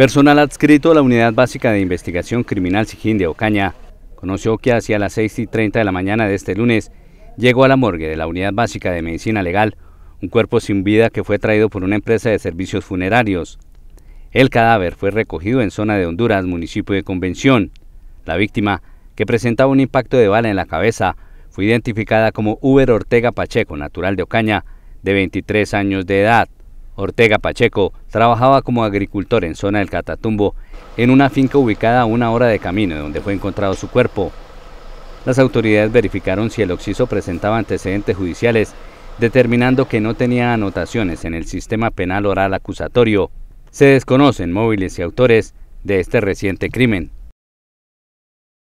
Personal adscrito a la Unidad Básica de Investigación Criminal Sijín de Ocaña conoció que hacia las 6 y 30 de la mañana de este lunes llegó a la morgue de la Unidad Básica de Medicina Legal un cuerpo sin vida que fue traído por una empresa de servicios funerarios. El cadáver fue recogido en zona de Honduras, municipio de Convención. La víctima, que presentaba un impacto de bala en la cabeza, fue identificada como Uber Ortega Pacheco, natural de Ocaña, de 23 años de edad. Ortega Pacheco trabajaba como agricultor en zona del Catatumbo, en una finca ubicada a una hora de camino donde fue encontrado su cuerpo. Las autoridades verificaron si el occiso presentaba antecedentes judiciales, determinando que no tenía anotaciones en el sistema penal oral acusatorio. Se desconocen móviles y autores de este reciente crimen.